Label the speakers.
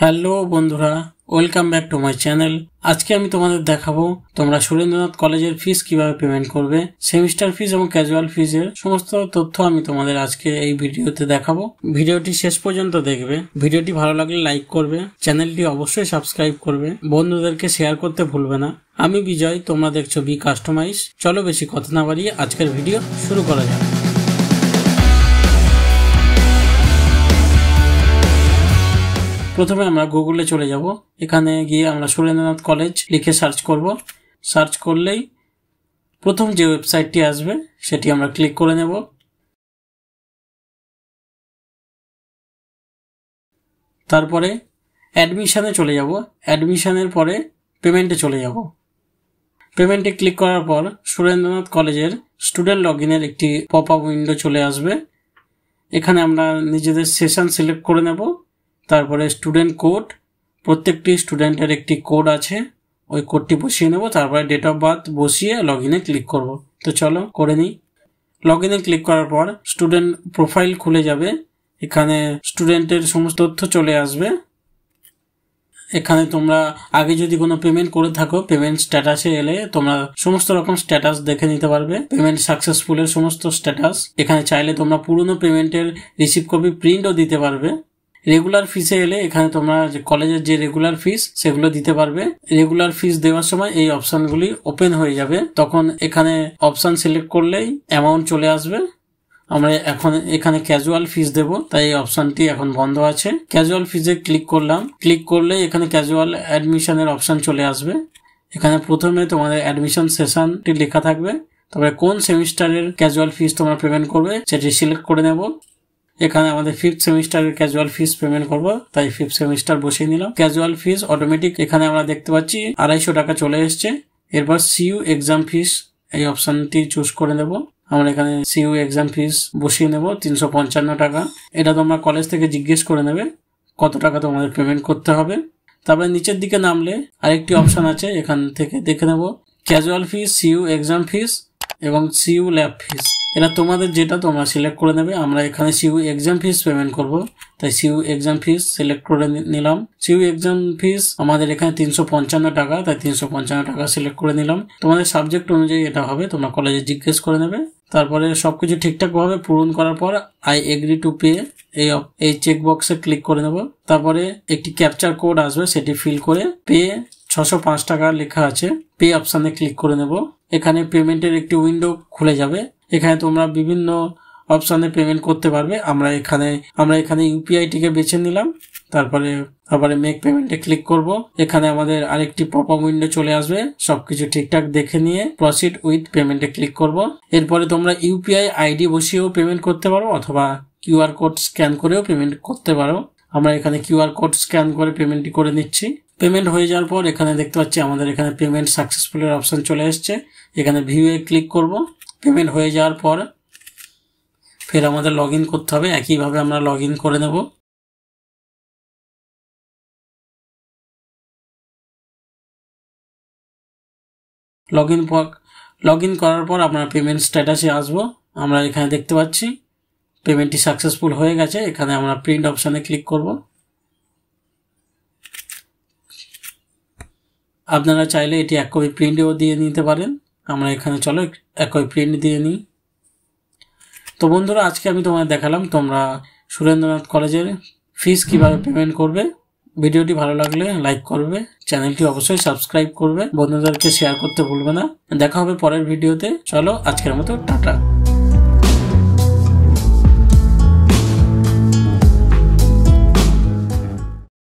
Speaker 1: hello বন্ধুরা welcome back to my channel আজকে আমি তোমাদের দেখাবো তোমরা সুরেন্দ্রনাথ কলেজের ফিস কিভাবে পেমেন্ট করবে সেমিস্টার ফিস এবং ক্যাজুয়াল ফিজের সমস্ত তথ্য আমি তোমাদের আজকে এই ভিডিওতে দেখাবো ভিডিওটি শেষ পর্যন্ত দেখবে ভিডিওটি ভালো লাগলে লাইক করবে চ্যানেলটি অবশ্যই সাবস্ক্রাইব করবে বন্ধুদেরকে শেয়ার করতে ভুলবে না আমি বিজয় তোমরা দেখছো বি কাস্টমাইজ চলো বেশি কথা না বাড়িয়ে আজকের ভিডিও শুরু করা যাবে প্রথমে আমরা গুগলে চলে যাব এখানে গিয়ে আমরা সুরেন্দ্রনাথ কলেজ লিখে সার্চ করব সার্চ করলেই প্রথম যে ওয়েবসাইটটি আসবে সেটি আমরা ক্লিক করে নেব তারপরে অ্যাডমিশানে চলে যাব অ্যাডমিশানের পরে পেমেন্টে চলে যাব পেমেন্টে ক্লিক করার পর সুরেন্দ্রনাথ কলেজের স্টুডেন্ট লগ ইনের একটি পপ আপ উইন্ডো চলে আসবে এখানে আমরা নিজেদের সেশন সিলেক্ট করে নেব তারপরে স্টুডেন্ট কোড প্রত্যেকটি স্টুডেন্টের একটি কোড আছে ওই কোডটি বসিয়ে নেব তারপরে ডেট অফ বার্থ বসিয়ে লগ ইনে ক্লিক করব তো চলো করে নিই লগ ইনে ক্লিক করার পর স্টুডেন্ট প্রোফাইল খুলে যাবে এখানে স্টুডেন্টের সমস্ত তথ্য চলে আসবে এখানে তোমরা আগে যদি কোনো পেমেন্ট করে থাকো পেমেন্ট স্ট্যাটাসে এলে তোমরা সমস্ত রকম স্ট্যাটাস দেখে নিতে পারবে পেমেন্ট সাকসেসফুলের সমস্ত স্ট্যাটাস এখানে চাইলে তোমরা পুরনো পেমেন্টের রিসিভ কপি প্রিন্টও দিতে পারবে রেগুলার ফিসে এলে এখানে তোমরা যে কলেজের যে রেগুলার ফিস সেগুলো দিতে পারবে রেগুলার ফিস দেওয়ার সময় এই অপশানগুলি ওপেন হয়ে যাবে তখন এখানে অপশান সিলেক্ট করলেই অ্যামাউন্ট চলে আসবে আমরা এখন এখানে ক্যাজুয়াল ফিস দেব তাই এই অপশনটি এখন বন্ধ আছে ক্যাজুয়াল ফিসে ক্লিক করলাম ক্লিক করলে এখানে ক্যাজুয়াল অ্যাডমিশনের অপশন চলে আসবে এখানে প্রথমে তোমাদের অ্যাডমিশন সেশনটি লেখা থাকবে তবে কোন সেমিস্টারের ক্যাজুয়াল ফিস তোমরা পেমেন্ট করবে সেটি সিলেক্ট করে নেব এখানে আমাদের ফিফথ সেমিস্টারের ক্যাজুয়াল ফিস পেমেন্ট করব তাই ফিফথ সেমিস্টার বসিয়ে নিলাম ক্যাজুয়াল ফিস অটোমেটিক এখানে আমরা দেখতে পাচ্ছি আড়াইশো টাকা চলে এসছে এরপর সিইউ এক্সাম ফিস এই অপশনটি চুজ করে নেব আমরা এখানে সিইউ এক্সাম ফিস বসিয়ে নেব তিনশো পঞ্চান্ন টাকা এটা তোমরা কলেজ থেকে জিজ্ঞেস করে নেবে কত টাকা তোমাদের পেমেন্ট করতে হবে তারপরে নিচের দিকে নামলে আরেকটি অপশন আছে এখান থেকে দেখে নেব casual fees CU exam fees এবং সিইউ ল্যাব ফিস এটা তোমাদের যেটা তোমরা সিলেক্ট করে নেবে আমরা এখানে সিউ এক্সাম ফিস পেমেন্ট করব তাই সিউ এক্সাম ফিস সিলেক্ট করে নিলাম সিউ এক্সাম ফিস আমাদের এখানে তিনশো পঞ্চান্ন টাকা তাই তিনশো পঞ্চান্ন টাকা সিলেক্ট করে নিলাম তোমাদের সাবজেক্ট অনুযায়ী এটা হবে তোমরা কলেজে জিজ্ঞেস করে নেবে তারপরে সবকিছু ঠিকঠাকভাবে পূরণ করার পর আই এগ্রি টু পে এই এই চেক বক্সে ক্লিক করে নেব তারপরে একটি ক্যাপচার কোড আসবে সেটি ফিল করে পে ছশো পাঁচ টাকা লেখা আছে পে অপশানে ক্লিক করে নেব এখানে পেমেন্টের একটি উইন্ডো খুলে যাবে এখানে তোমরা বিভিন্ন অপশানে পেমেন্ট করতে পারবে আমরা এখানে আমরা এখানে ইউপিআইটিকে বেছে নিলাম তারপরে আবার মেক পেমেন্টে ক্লিক করব এখানে আমাদের আরেকটি পপ আপ উইন্ডো চলে আসবে সবকিছু ঠিকঠাক দেখে নিয়ে প্রসিড উইথ পেমেন্টে ক্লিক করব এরপরে তোমরা ইউপিআই আইডি বসিয়েও পেমেন্ট করতে পারো অথবা কিউআর কোড স্ক্যান করেও পেমেন্ট করতে পারো আমরা এখানে কিউআর কোড স্ক্যান করে পেমেন্টটি করে নিচ্ছি পেমেন্ট হয়ে যাওয়ার পর এখানে দেখতে পাচ্ছি আমাদের এখানে পেমেন্ট সাকসেসফুলের অপশন চলে এসছে এখানে ভিউ এ ক্লিক করব পেমেন্ট হয়ে যাওয়ার পর ফের আমাদের লগ করতে হবে একইভাবে আমরা লগ করে নেব লগ ইন লগ ইন করার পর আপনার পেমেন্ট স্ট্যাটাসে আসবো আমরা এখানে দেখতে পাচ্ছি পেমেন্টটি সাকসেসফুল হয়ে গেছে এখানে আমরা প্রিন্ট অপশানে ক্লিক করব আপনারা চাইলে এটি এক কপি প্রিন্টেও দিয়ে নিতে পারেন আমরা এখানে চলো একই প্রিন্ট দিয়ে নিই তো বন্ধুরা আজকে আমি তোমাদের দেখালাম তোমরা সুরেন্দ্রনাথ কলেজের ফিস কিভাবে পেমেন্ট করবে ভিডিওটি ভালো লাগলে লাইক করবে চ্যানেলটি অবশ্যই সাবস্ক্রাইব করবে বন্ধুদেরকে শেয়ার করতে ভুলবে না দেখা হবে পরের ভিডিওতে চলো আজকের মতো টাটা